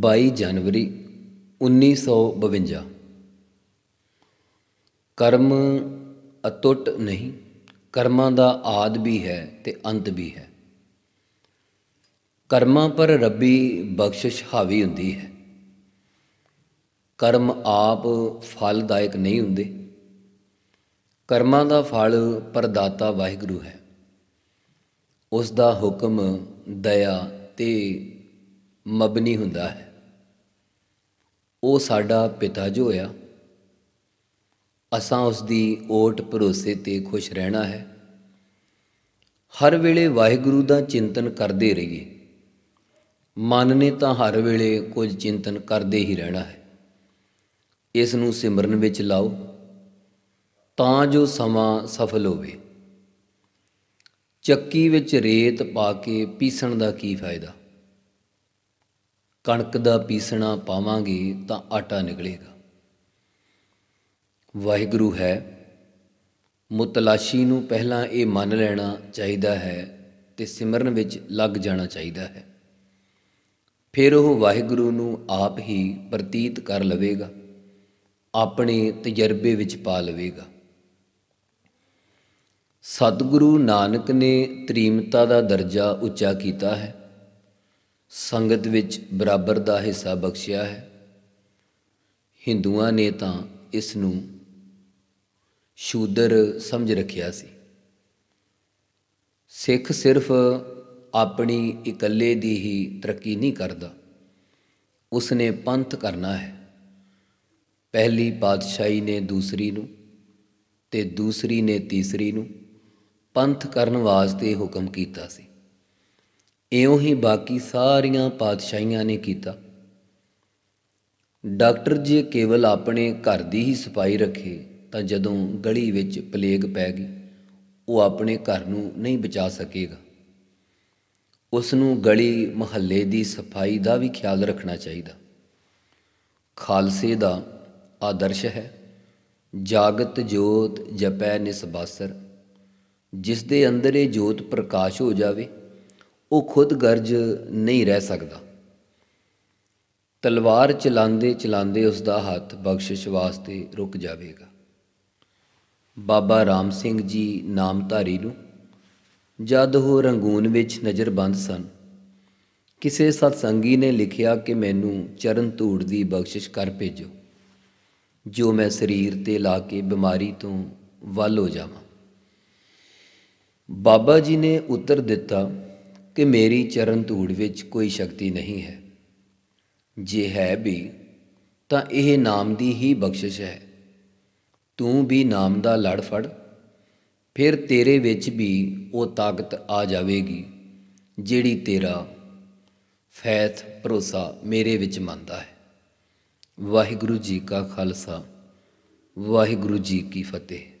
22 ਜਨਵਰੀ 1952 ਕਰਮ ਅਟੁੱਟ ਨਹੀਂ ਕਰਮਾਂ ਦਾ ਆਦ ਵੀ ਹੈ ਤੇ ਅੰਤ ਵੀ ਹੈ ਕਰਮਾਂ ਪਰ ਰੱਬੀ ਬਖਸ਼ਿਸ਼ ਹਾਵੀ ਹੁੰਦੀ ਹੈ ਕਰਮ ਆਪ ਫਲਦਾਇਕ ਨਹੀਂ ਹੁੰਦੇ ਕਰਮਾਂ ਦਾ ਫਲ ਪਰਦਾਤਾ ਵਾਹਿਗੁਰੂ ਹੈ ਉਸ ਦਾ ਹੁਕਮ ਦਇਆ ਤੇ ਮਬਨੀ ਹੁੰਦਾ ਹੈ ਉਹ ਸਾਡਾ ਪਿਤਾ ਜੋ ਆ ਅਸਾਂ ਉਸ ਦੀ ਓਟ ਭਰੋਸੇ ਤੇ ਖੁਸ਼ ਰਹਿਣਾ ਹੈ ਹਰ ਵੇਲੇ ਵਾਹਿਗੁਰੂ ਦਾ ਚਿੰਤਨ ਕਰਦੇ ਰਹੀਏ ਮਨ ਨੇ ਤਾਂ ਹਰ ਵੇਲੇ ਕੁਝ ਚਿੰਤਨ ਕਰਦੇ ਹੀ ਰਹਿਣਾ ਹੈ ਇਸ ਨੂੰ ਸਿਮਰਨ ਵਿੱਚ ਲਾਓ ਤਾਂ ਜੋ ਸਮਾਂ ਸਫਲ ਹੋਵੇ ਚੱਕੀ ਵਿੱਚ ਰੇਤ ਪਾ ਕੇ ਪੀਸਣ ਦਾ ਕੀ ਫਾਇਦਾ ਕਣਕ ਦਾ ਪੀਸਣਾ ਪਾਵਾਂਗੇ ਤਾਂ ਆਟਾ ਨਿਕਲੇਗਾ ਵਾਹਿਗੁਰੂ ਹੈ ਮੁਤਲਾਸ਼ੀ ਨੂੰ ਪਹਿਲਾਂ ਇਹ ਮੰਨ ਲੈਣਾ ਚਾਹੀਦਾ ਹੈ ਤੇ ਸਿਮਰਨ ਵਿੱਚ ਲੱਗ ਜਾਣਾ ਚਾਹੀਦਾ ਹੈ ਫਿਰ ਉਹ ਵਾਹਿਗੁਰੂ ਨੂੰ ਆਪ ਹੀ ਪ੍ਰਤੀਤ ਕਰ ਲਵੇਗਾ ਆਪਣੇ ਤਜਰਬੇ ਵਿੱਚ ਪਾ ਲਵੇਗਾ ਸਤਿਗੁਰੂ ਨਾਨਕ ਨੇ ਤ੍ਰੀਮਤਾ ਦਾ ਦਰਜਾ ਉੱਚਾ ਕੀਤਾ ਹੈ ਸੰਗਤ ਵਿੱਚ ਬਰਾਬਰ ਦਾ ਹਿੱਸਾ ਬਖਸ਼ਿਆ ਹੈ ਹਿੰਦੂਆਂ ਨੇ ਤਾਂ ਇਸ ਨੂੰ ਸ਼ੂਦਰ ਸਮਝ ਰੱਖਿਆ ਸੀ ਸਿੱਖ ਸਿਰਫ ਆਪਣੀ ਇਕੱਲੇ ਦੀ ਹੀ ਤਰੱਕੀ ਨਹੀਂ ਕਰਦਾ ਉਸ ਨੇ ਪੰਥ ਕਰਨਾ ਹੈ ਪਹਿਲੀ ਪਾਤਸ਼ਾਹੀ ਨੇ ਦੂਸਰੀ ਨੂੰ ਤੇ ਦੂਸਰੀ ਨੇ ਤੀਸਰੀ ਨੂੰ ਪੰਥ ਕਰਨ ਵਾਸਤੇ ਹੁਕਮ ਕੀਤਾ ਸੀ ਇਉਂ ਹੀ ਬਾਕੀ ਸਾਰੀਆਂ ਪਾਤਸ਼ਾਹੀਆਂ ਨੇ ਕੀਤਾ ਡਾਕਟਰ ਜੀ ਕੇਵਲ ਆਪਣੇ ਘਰ ਦੀ ਹੀ ਸਫਾਈ ਰੱਖੇ ਤਾਂ ਜਦੋਂ ਗਲੀ ਵਿੱਚ ਪਲੇਗ ਪੈ ਗਈ ਉਹ ਆਪਣੇ ਘਰ ਨੂੰ ਨਹੀਂ ਬਚਾ ਸਕੇਗਾ ਉਸ ਨੂੰ ਗਲੀ ਮਹੱਲੇ ਦੀ ਸਫਾਈ ਦਾ ਵੀ ਖਿਆਲ ਰੱਖਣਾ ਚਾਹੀਦਾ ਖਾਲਸੇ ਦਾ ਆਦਰਸ਼ ਹੈ ਜਾਗਤ ਜੋਤ ਜਪੈ ਨਿਸਬਾਸਰ ਜਿਸ ਦੇ ਅੰਦਰ ਇਹ ਜੋਤ ਪ੍ਰਕਾਸ਼ ਹੋ ਜਾਵੇ ਉਹ ਖੁਦ ਗਰਜ ਨਹੀਂ ਰਹਿ ਸਕਦਾ ਤਲਵਾਰ ਚਲਾਉਂਦੇ ਚਲਾਉਂਦੇ ਉਸ ਦਾ ਹੱਥ ਬਖਸ਼ਿਸ਼ ਵਾਸਤੇ ਰੁਕ ਜਾਵੇਗਾ ਬਾਬਾ ਰਾਮ ਸਿੰਘ ਜੀ ਨਾਮਧਾਰੀ ਨੂੰ ਜਦ ਉਹ ਰੰਗੂਨ ਵਿੱਚ ਨਜ਼ਰਬੰਦ ਸਨ ਕਿਸੇ ਸਤਸੰਗੀ ਨੇ ਲਿਖਿਆ ਕਿ ਮੈਨੂੰ ਚਰਨ ਧੂੜ ਦੀ ਬਖਸ਼ਿਸ਼ ਕਰ ਭੇਜੋ ਜੋ ਮੈਂ ਸਰੀਰ ਤੇ ਲਾ ਕੇ ਬਿਮਾਰੀ ਤੋਂ ਵੱਲ ਹੋ ਜਾਵਾਂ ਬਾਬਾ ਜੀ ਨੇ ਉੱਤਰ ਦਿੱਤਾ ਕਿ ਮੇਰੀ ਚਰਨ ਧੂੜ ਵਿੱਚ ਕੋਈ ਸ਼ਕਤੀ ਨਹੀਂ ਹੈ ਜੇ ਹੈ ਵੀ ਤਾਂ ਇਹ ਨਾਮ ਦੀ ਹੀ ਬਖਸ਼ਿਸ਼ ਹੈ ਤੂੰ ਵੀ ਨਾਮ ਦਾ ਲੜ ਫੜ ਫਿਰ ਤੇਰੇ ਵਿੱਚ ਵੀ ਉਹ ਤਾਕਤ ਆ ਜਾਵੇਗੀ ਜਿਹੜੀ ਤੇਰਾ ਫੈਤ ਭਰੋਸਾ ਮੇਰੇ ਵਿੱਚ ਮੰਨਦਾ ਹੈ ਵਾਹਿਗੁਰੂ ਜੀ ਕਾ ਖਾਲਸਾ ਵਾਹਿਗੁਰੂ ਜੀ ਕੀ ਫਤਿਹ